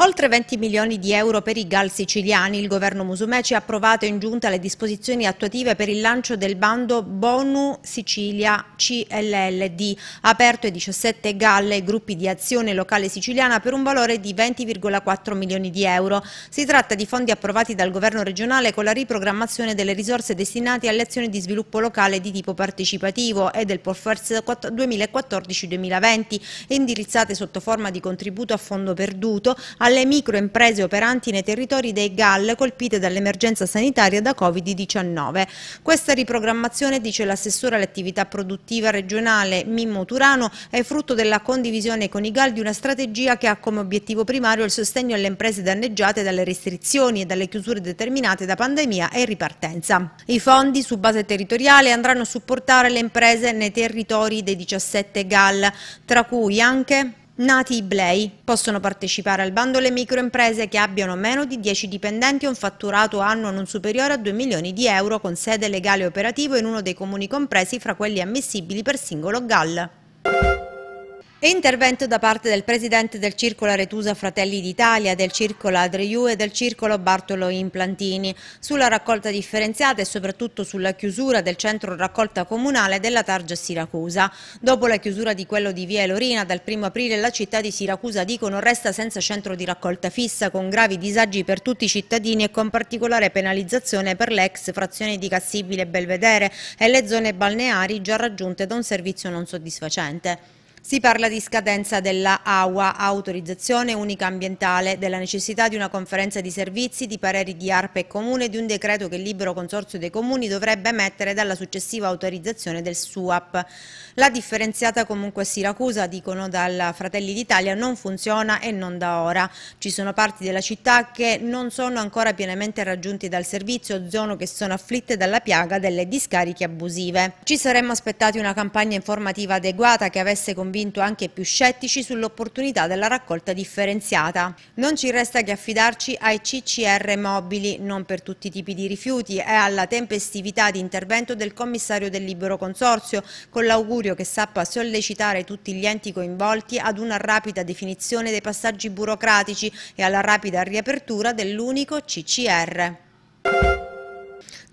Oltre 20 milioni di euro per i GAL siciliani, il governo Musumeci ha approvato in giunta le disposizioni attuative per il lancio del bando Bonu Sicilia CLLD, aperto ai 17 GAL e gruppi di azione locale siciliana per un valore di 20,4 milioni di euro. Si tratta di fondi approvati dal governo regionale con la riprogrammazione delle risorse destinate alle azioni di sviluppo locale di tipo partecipativo e del Porfers 2014-2020, indirizzate sotto forma di contributo a fondo perduto alle microimprese operanti nei territori dei GAL colpite dall'emergenza sanitaria da Covid-19. Questa riprogrammazione, dice l'assessore all'attività produttiva regionale Mimmo Turano, è frutto della condivisione con i GAL di una strategia che ha come obiettivo primario il sostegno alle imprese danneggiate dalle restrizioni e dalle chiusure determinate da pandemia e ripartenza. I fondi su base territoriale andranno a supportare le imprese nei territori dei 17 GAL, tra cui anche Nati Iblei possono partecipare al bando le microimprese che abbiano meno di 10 dipendenti e un fatturato annuo non superiore a 2 milioni di euro con sede legale e operativo in uno dei comuni compresi fra quelli ammissibili per singolo GAL. E intervento da parte del presidente del Circolo Retusa Fratelli d'Italia, del Circolo Adriu e del Circolo Bartolo Implantini sulla raccolta differenziata e soprattutto sulla chiusura del centro raccolta comunale della Targia Siracusa. Dopo la chiusura di quello di Via Elorina, dal 1 aprile la città di Siracusa dicono resta senza centro di raccolta fissa con gravi disagi per tutti i cittadini e con particolare penalizzazione per l'ex frazione di Cassibile Belvedere e le zone balneari già raggiunte da un servizio non soddisfacente. Si parla di scadenza della AUA, autorizzazione unica ambientale, della necessità di una conferenza di servizi, di pareri di ARPE e Comune, di un decreto che il libero consorzio dei comuni dovrebbe emettere dalla successiva autorizzazione del SUAP. La differenziata comunque a Siracusa, dicono dal Fratelli d'Italia, non funziona e non da ora. Ci sono parti della città che non sono ancora pienamente raggiunti dal servizio, zone che sono afflitte dalla piaga delle discariche abusive. Ci saremmo aspettati una campagna informativa adeguata che avesse convinto convinto anche più scettici sull'opportunità della raccolta differenziata. Non ci resta che affidarci ai CCR mobili, non per tutti i tipi di rifiuti, e alla tempestività di intervento del commissario del libero consorzio, con l'augurio che sappa sollecitare tutti gli enti coinvolti ad una rapida definizione dei passaggi burocratici e alla rapida riapertura dell'unico CCR.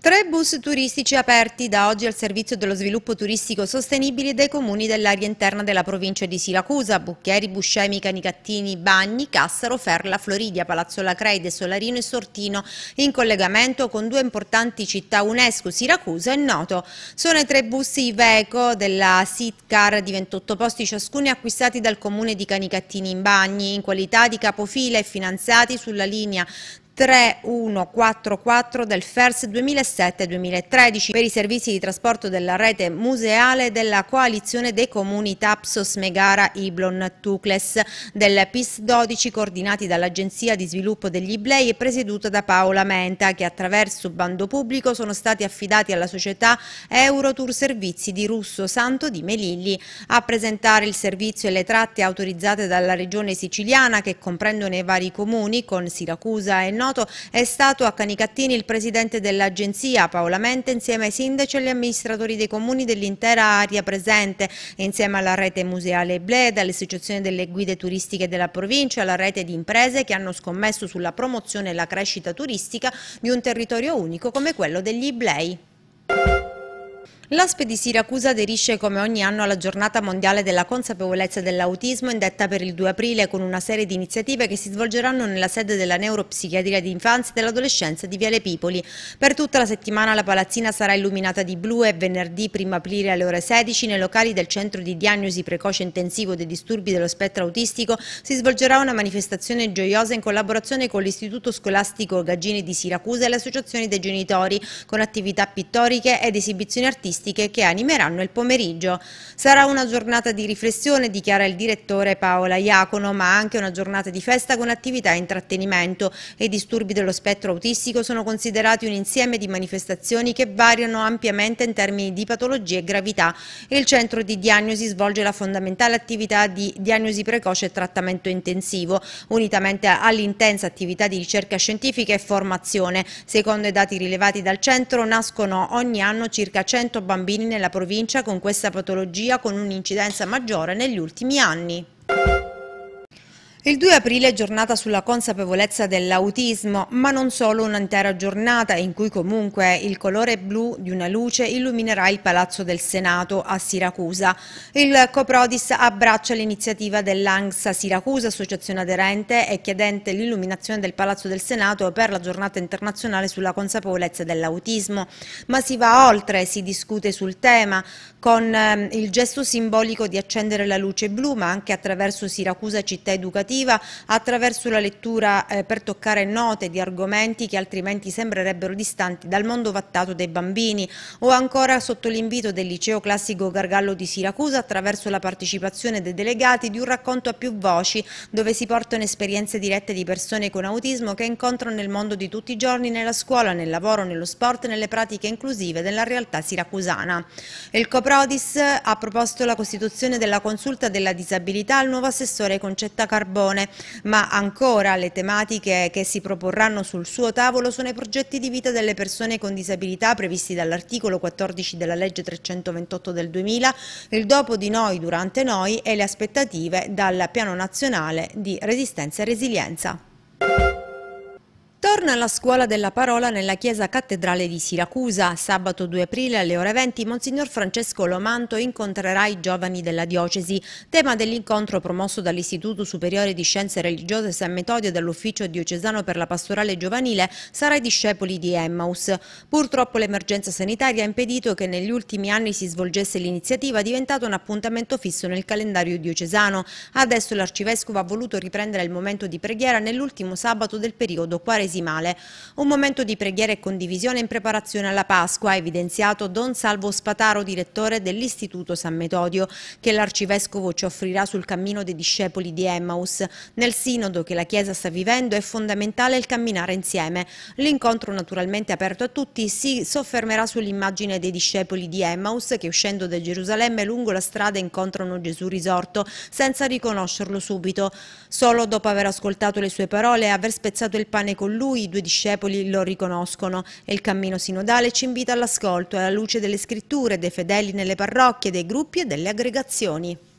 Tre bus turistici aperti da oggi al servizio dello sviluppo turistico sostenibile dei comuni dell'area interna della provincia di Siracusa, Bucchieri, Buscemi, Canicattini, Bagni, Cassaro, Ferla, Floridia, Palazzo Lacreide, Solarino e Sortino, in collegamento con due importanti città UNESCO, Siracusa e Noto. Sono i tre bus Iveco della Sitcar di 28 posti ciascuno acquistati dal comune di Canicattini in Bagni, in qualità di capofila e finanziati sulla linea 3144 del FERS 2007-2013 per i servizi di trasporto della rete museale della coalizione dei comuni Tapsos, Megara, Iblon, Tucles del PIS 12 coordinati dall'Agenzia di Sviluppo degli Iblei e presieduta da Paola Menta che attraverso bando pubblico sono stati affidati alla società Eurotour Servizi di Russo Santo di Melilli a presentare il servizio e le tratte autorizzate dalla regione siciliana che comprendono i vari comuni con Siracusa e Nord noto, è stato a Canicattini il presidente dell'agenzia Paola Mente insieme ai sindaci e agli amministratori dei comuni dell'intera area presente, insieme alla rete museale Bleda, all'associazione delle guide turistiche della provincia, alla rete di imprese che hanno scommesso sulla promozione e la crescita turistica di un territorio unico come quello degli Iblei. L'ASPE di Siracusa aderisce come ogni anno alla giornata mondiale della consapevolezza dell'autismo indetta per il 2 aprile con una serie di iniziative che si svolgeranno nella sede della neuropsichiatria di infanzia e dell'adolescenza di Viale Pipoli. Per tutta la settimana la palazzina sarà illuminata di blu e venerdì 1 aprile alle ore 16 nei locali del centro di diagnosi precoce intensivo dei disturbi dello spettro autistico si svolgerà una manifestazione gioiosa in collaborazione con l'Istituto Scolastico Gaggini di Siracusa e le associazioni dei genitori con attività pittoriche ed esibizioni artistiche artistiche che animeranno il pomeriggio. Sarà una giornata di riflessione, dichiara il direttore Paola Iacono, ma anche una giornata di festa con attività e intrattenimento. I disturbi dello spettro autistico sono considerati un insieme di manifestazioni che variano ampiamente in termini di patologie e gravità. Il centro di diagnosi svolge la fondamentale attività di diagnosi precoce e trattamento intensivo, unitamente all'intensa attività di ricerca scientifica e formazione. Secondo i dati rilevati dal centro nascono ogni anno circa 100 bambini nella provincia con questa patologia con un'incidenza maggiore negli ultimi anni. Il 2 aprile è giornata sulla consapevolezza dell'autismo, ma non solo un'intera giornata in cui comunque il colore blu di una luce illuminerà il Palazzo del Senato a Siracusa. Il Coprodis abbraccia l'iniziativa dell'ANGSA Siracusa, associazione aderente e chiedente l'illuminazione del Palazzo del Senato per la giornata internazionale sulla consapevolezza dell'autismo. Ma si va oltre, si discute sul tema con ehm, il gesto simbolico di accendere la luce blu, ma anche attraverso Siracusa città educativa informativa attraverso la lettura eh, per toccare note di argomenti che altrimenti sembrerebbero distanti dal mondo vattato dei bambini o ancora sotto l'invito del liceo classico Gargallo di Siracusa attraverso la partecipazione dei delegati di un racconto a più voci dove si portano esperienze dirette di persone con autismo che incontrano nel mondo di tutti i giorni, nella scuola, nel lavoro, nello sport, nelle pratiche inclusive della realtà siracusana. Il Coprodis ha proposto la costituzione della consulta della disabilità al nuovo assessore Concetta Carbone Regione, ma ancora le tematiche che si proporranno sul suo tavolo sono i progetti di vita delle persone con disabilità previsti dall'articolo 14 della legge 328 del 2000, il dopo di noi durante noi e le aspettative dal piano nazionale di resistenza e resilienza. Torna alla scuola della parola nella chiesa cattedrale di Siracusa. Sabato 2 aprile alle ore 20 Monsignor Francesco Lomanto incontrerà i giovani della diocesi. Tema dell'incontro promosso dall'Istituto Superiore di Scienze Religiose San Metodio dell'Ufficio Diocesano per la Pastorale Giovanile sarà i discepoli di Emmaus. Purtroppo l'emergenza sanitaria ha impedito che negli ultimi anni si svolgesse l'iniziativa diventata un appuntamento fisso nel calendario diocesano. Adesso l'arcivescovo ha voluto riprendere il momento di preghiera nell'ultimo sabato del periodo quaresimale nazionale. Un momento di preghiera e condivisione in preparazione alla Pasqua ha evidenziato Don Salvo Spataro, direttore dell'Istituto San Metodio, che l'Arcivescovo ci offrirà sul cammino dei discepoli di Emmaus. Nel sinodo che la Chiesa sta vivendo è fondamentale il camminare insieme. L'incontro naturalmente aperto a tutti si soffermerà sull'immagine dei discepoli di Emmaus che uscendo da Gerusalemme lungo la strada incontrano Gesù risorto senza riconoscerlo subito. Solo dopo aver ascoltato le sue parole e aver spezzato il pane con lui i due discepoli lo riconoscono e il cammino sinodale ci invita all'ascolto e alla luce delle scritture, dei fedeli nelle parrocchie, dei gruppi e delle aggregazioni.